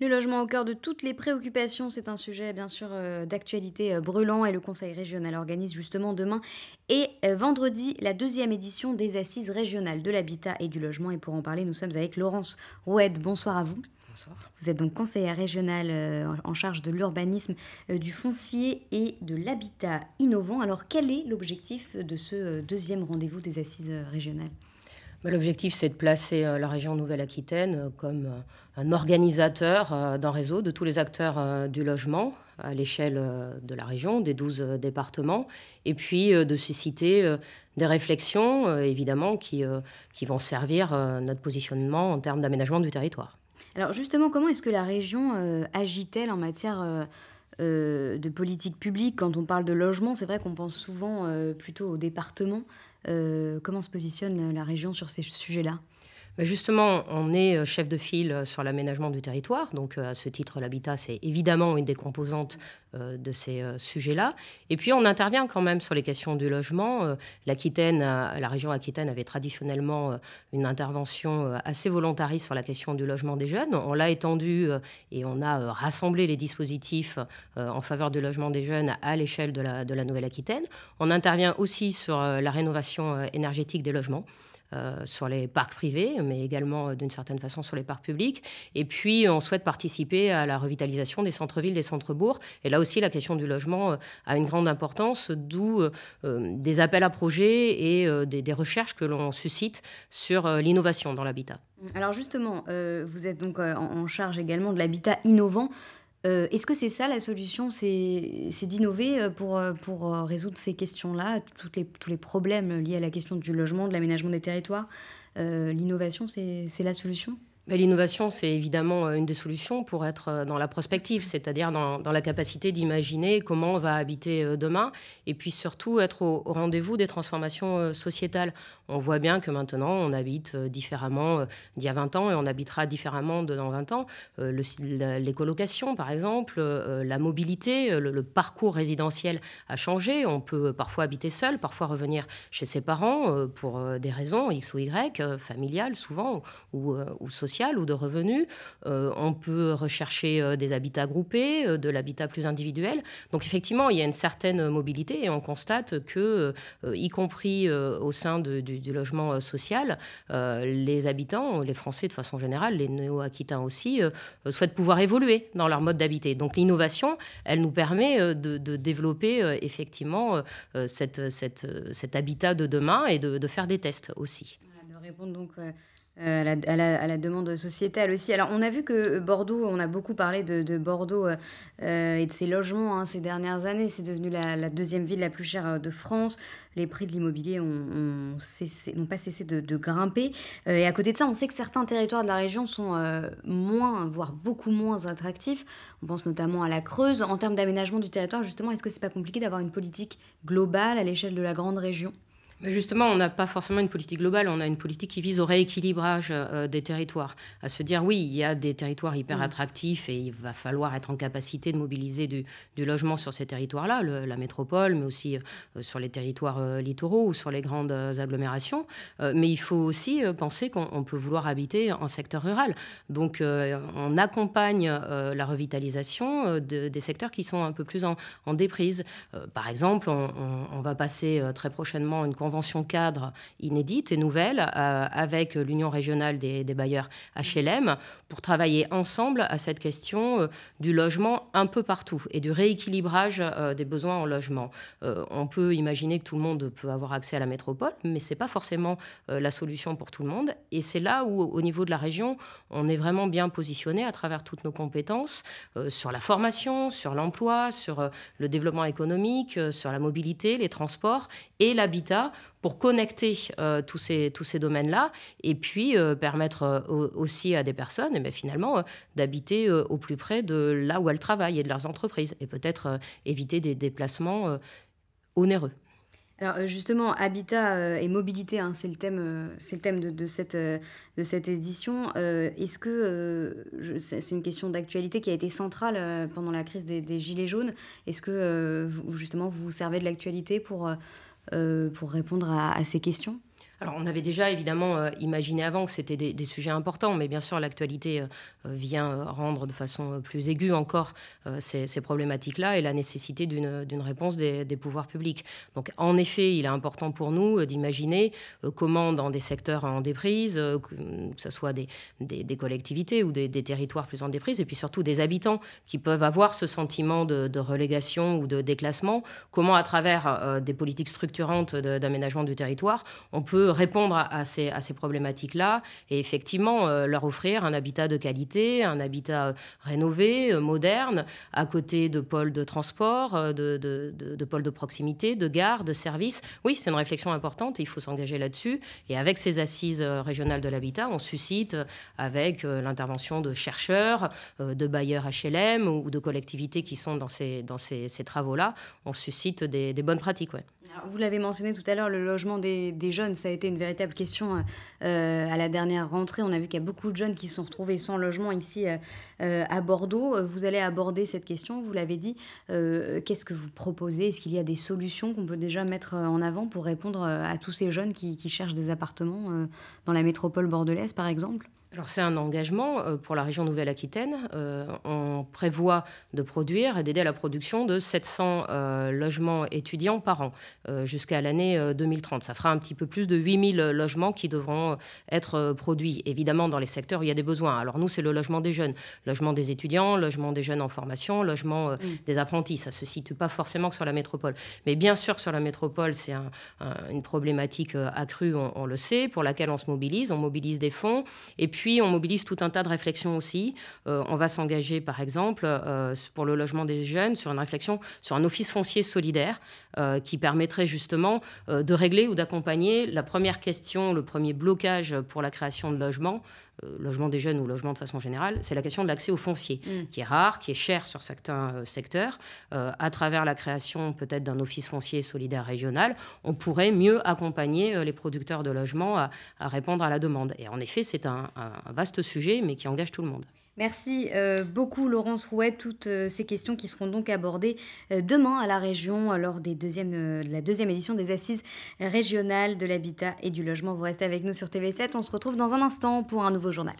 Le logement au cœur de toutes les préoccupations, c'est un sujet bien sûr euh, d'actualité euh, brûlant et le Conseil régional organise justement demain et euh, vendredi la deuxième édition des assises régionales de l'habitat et du logement. Et pour en parler, nous sommes avec Laurence Roued. Bonsoir à vous. Bonsoir. Vous êtes donc conseillère régionale en charge de l'urbanisme, du foncier et de l'habitat innovant. Alors quel est l'objectif de ce deuxième rendez-vous des assises régionales bah, l'objectif, c'est de placer euh, la région Nouvelle-Aquitaine euh, comme euh, un organisateur d'un réseau de tous les acteurs du logement à l'échelle de la région, des 12 départements, et puis de susciter des réflexions, évidemment, qui, qui vont servir notre positionnement en termes d'aménagement du territoire. Alors justement, comment est-ce que la région agit-elle en matière... de politique publique, quand on parle de logement, c'est vrai qu'on pense souvent plutôt au département, euh, comment se positionne la région sur ces sujets-là bah, justement, on est euh, chef de file euh, sur l'aménagement du territoire, donc euh, à ce titre, l'habitat, c'est évidemment une des composantes de ces sujets-là. Et puis, on intervient quand même sur les questions du logement. L'Aquitaine, la région Aquitaine avait traditionnellement une intervention assez volontariste sur la question du logement des jeunes. On l'a étendue et on a rassemblé les dispositifs en faveur du logement des jeunes à l'échelle de la, de la Nouvelle-Aquitaine. On intervient aussi sur la rénovation énergétique des logements. Euh, sur les parcs privés, mais également euh, d'une certaine façon sur les parcs publics. Et puis, on souhaite participer à la revitalisation des centres-villes, des centres-bourgs. Et là aussi, la question du logement euh, a une grande importance, d'où des appels à projets et des, recherches que l'on suscite sur l'innovation dans l'habitat. Alors justement, vous êtes donc en charge également de l'habitat innovant. Euh, est-ce que c'est ça la solution C'est d'innover euh, pour, euh, résoudre ces questions-là, tous les problèmes liés à la question du logement, de l'aménagement des territoires L'innovation, c'est la solution bah, l'innovation, c'est évidemment euh, une des solutions pour être euh, dans la prospective, c'est-à-dire dans, la capacité d'imaginer comment on va habiter euh, demain, et puis surtout être au, rendez-vous des transformations sociétales. On voit bien que maintenant, on habite différemment d'il y a 20 ans, et on habitera différemment dans 20 ans. Le, les colocations, par exemple, la mobilité, le, parcours résidentiel a changé. On peut parfois habiter seul, parfois revenir chez ses parents pour des raisons X ou Y, familiales souvent, ou, ou sociales ou de revenus. Euh, on peut rechercher euh, des habitats groupés, euh, de l'habitat plus individuel. Donc effectivement, il y a une certaine mobilité et on constate que, y compris au sein du, logement social, les habitants, les Français de façon générale, les néo-aquitains aussi, souhaitent pouvoir évoluer dans leur mode d'habiter. Donc l'innovation, elle nous permet de, développer effectivement cet habitat de demain et de, faire des tests aussi. de répondre donc euh, à la, demande sociétale aussi. Alors, on a vu que euh, Bordeaux, on a beaucoup parlé de, Bordeaux euh, et de ses logements hein, ces dernières années. C'est devenu la, deuxième ville la plus chère de France. Les prix de l'immobilier n'ont pas cessé de, grimper. et à côté de ça, on sait que certains territoires de la région sont moins, voire beaucoup moins attractifs. On pense notamment à la Creuse. En termes d'aménagement du territoire, justement, est-ce que c'est pas compliqué d'avoir une politique globale à l'échelle de la grande région Justement, on n'a pas forcément une politique globale, on a une politique qui vise au rééquilibrage euh, des territoires. À se dire, oui, il y a des territoires hyper mm. attractifs et il va falloir être en capacité de mobiliser du, logement sur ces territoires-là, la métropole, mais aussi euh, sur les territoires euh, littoraux ou sur les grandes agglomérations. mais il faut aussi penser qu'on peut vouloir habiter en secteur rural. Donc, on accompagne la revitalisation des secteurs qui sont un peu plus en, déprise. par exemple, on, va passer très prochainement une convention cadre inédite et nouvelle euh, avec l'Union régionale des, bailleurs HLM pour travailler ensemble à cette question euh, du logement un peu partout et du rééquilibrage euh, des besoins en logement. on peut imaginer que tout le monde peut avoir accès à la métropole, mais ce n'est pas forcément la solution pour tout le monde. Et c'est là où, au niveau de la région, on est vraiment bien positionné à travers toutes nos compétences sur la formation, sur l'emploi, sur le développement économique, sur la mobilité, les transports et l'habitat pour connecter euh, tous ces, tous ces domaines-là et puis euh, permettre euh, aussi à des personnes et eh ben, finalement d'habiter au plus près de là où elles travaillent et de leurs entreprises et peut-être éviter des déplacements onéreux. Alors justement, habitat et mobilité, hein, c'est le thème, c'est le thème de, cette, de cette édition. Est-ce que c'est une question d'actualité qui a été centrale pendant la crise des, des gilets jaunes Est-ce que justement vous vous servez de l'actualité pour euh, pour répondre à, ces questions alors, on avait déjà évidemment euh, imaginé avant que c'était des, sujets importants, mais bien sûr, l'actualité euh, euh, vient rendre de façon plus aiguë encore ces, problématiques-là et la nécessité d'une réponse des, pouvoirs publics. Donc, en effet, il est important pour nous d'imaginer comment, dans des secteurs en déprise, hum, que ce soit des, collectivités ou des, territoires plus en déprise, et puis surtout des habitants qui peuvent avoir ce sentiment de relégation ou de déclassement, comment, à travers des politiques structurantes d'aménagement du territoire, on peut répondre à, ces, à ces problématiques-là et effectivement euh, leur offrir un habitat de qualité, un habitat euh, rénové, euh, moderne, à côté de pôles de transport, de, pôles de proximité, de gares, de services. Oui, c'est une réflexion importante et il faut s'engager là-dessus. Et avec ces assises régionales de l'habitat, on suscite, avec l'intervention de chercheurs, de bailleurs HLM ou de collectivités qui sont dans ces, dans ces, travaux-là, on suscite des, des bonnes pratiques. Ouais vous l'avez mentionné tout à l'heure, le logement des, jeunes, ça a été une véritable question euh, à la dernière rentrée. On a vu qu'il y a beaucoup de jeunes qui se sont retrouvés sans logement ici euh, euh, à Bordeaux. Vous allez aborder cette question, vous l'avez dit. Qu'est-ce que vous proposez Est-ce qu'il y a des solutions qu'on peut déjà mettre en avant pour répondre à tous ces jeunes qui cherchent des appartements dans la métropole bordelaise, par exemple alors c'est un engagement euh, pour la région Nouvelle-Aquitaine. Euh, on prévoit de produire et d'aider à la production de 700 euh, logements étudiants par an jusqu'à l'année 2030. Ça fera un petit peu plus de 8000 logements qui devront être produits. Évidemment, dans les secteurs où il y a des besoins. Alors nous, c'est le logement des jeunes, logement des étudiants, logement des jeunes en formation, logement des apprentis. Ça se situe pas forcément que sur la métropole. Mais bien sûr sur la métropole, c'est une problématique accrue, on, on, le sait, pour laquelle on se mobilise. On mobilise des fonds. Et puis puis, on mobilise tout un tas de réflexions aussi. Euh, on va s'engager, par exemple, euh, pour le logement des jeunes, sur une réflexion sur un office foncier solidaire euh, qui permettrait justement de régler ou d'accompagner la première question, le premier blocage pour la création de logements, euh, logement des jeunes ou logement de façon générale, c'est la question de l'accès au foncier, mm. qui est rare, qui est cher sur certains euh, secteurs. Euh, à travers la création peut-être d'un office foncier solidaire régional, on pourrait mieux accompagner les producteurs de logements à, répondre à la demande. Et en effet, c'est un vaste sujet, mais qui engage tout le monde. Merci euh, beaucoup Laurence Rouet. Toutes euh, ces questions qui seront donc abordées euh, demain à la région lors des de la deuxième édition des assises régionales de l'habitat et du logement. Vous restez avec nous sur TV7. On se retrouve dans un instant pour un nouveau journal.